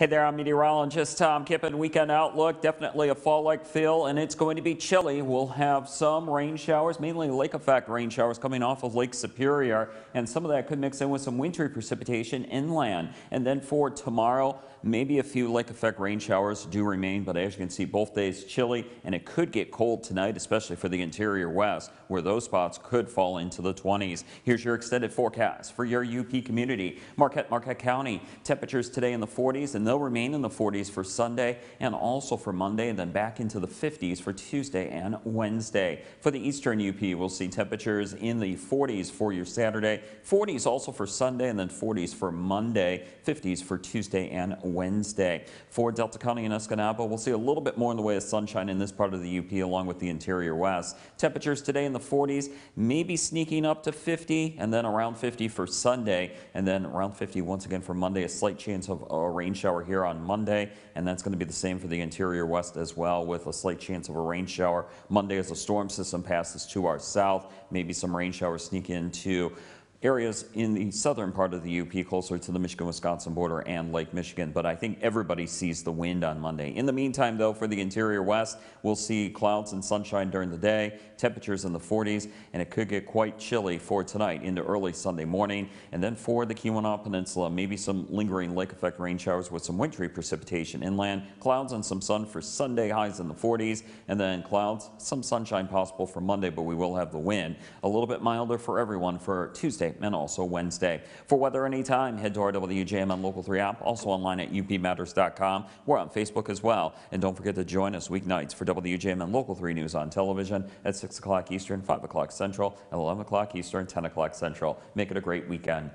Hey there, I'm meteorologist Tom Kippen. Weekend outlook, definitely a fall-like feel, and it's going to be chilly. We'll have some rain showers, mainly lake effect rain showers coming off of Lake Superior, and some of that could mix in with some wintry precipitation inland. And then for tomorrow, maybe a few lake effect rain showers do remain, but as you can see, both days chilly, and it could get cold tonight, especially for the interior west, where those spots could fall into the 20s. Here's your extended forecast for your UP community. Marquette, Marquette County, temperatures today in the 40s and they'll remain in the 40s for Sunday and also for Monday and then back into the 50s for Tuesday and Wednesday. For the eastern UP, we'll see temperatures in the 40s for your Saturday, 40s also for Sunday and then 40s for Monday, 50s for Tuesday and Wednesday. For Delta County and Escanaba, we'll see a little bit more in the way of sunshine in this part of the UP along with the interior west. Temperatures today in the 40s, maybe sneaking up to 50 and then around 50 for Sunday and then around 50 once again for Monday, a slight chance of a rain shower shower here on Monday, and that's going to be the same for the interior west as well, with a slight chance of a rain shower. Monday as a storm system passes to our south, maybe some rain showers sneak into areas in the southern part of the UP closer to the Michigan-Wisconsin border and Lake Michigan, but I think everybody sees the wind on Monday. In the meantime, though, for the interior west, we'll see clouds and sunshine during the day, temperatures in the 40s, and it could get quite chilly for tonight into early Sunday morning. And then for the Keweenaw Peninsula, maybe some lingering lake effect rain showers with some wintry precipitation inland, clouds and some sun for Sunday highs in the 40s, and then clouds, some sunshine possible for Monday, but we will have the wind. A little bit milder for everyone for Tuesday Tuesday and also Wednesday. For weather anytime, head to our WJMN Local 3 app, also online at upmatters.com. We're on Facebook as well. And don't forget to join us weeknights for WJMN Local 3 News on television at 6 o'clock Eastern, 5 o'clock Central, and 11 o'clock Eastern, 10 o'clock Central. Make it a great weekend.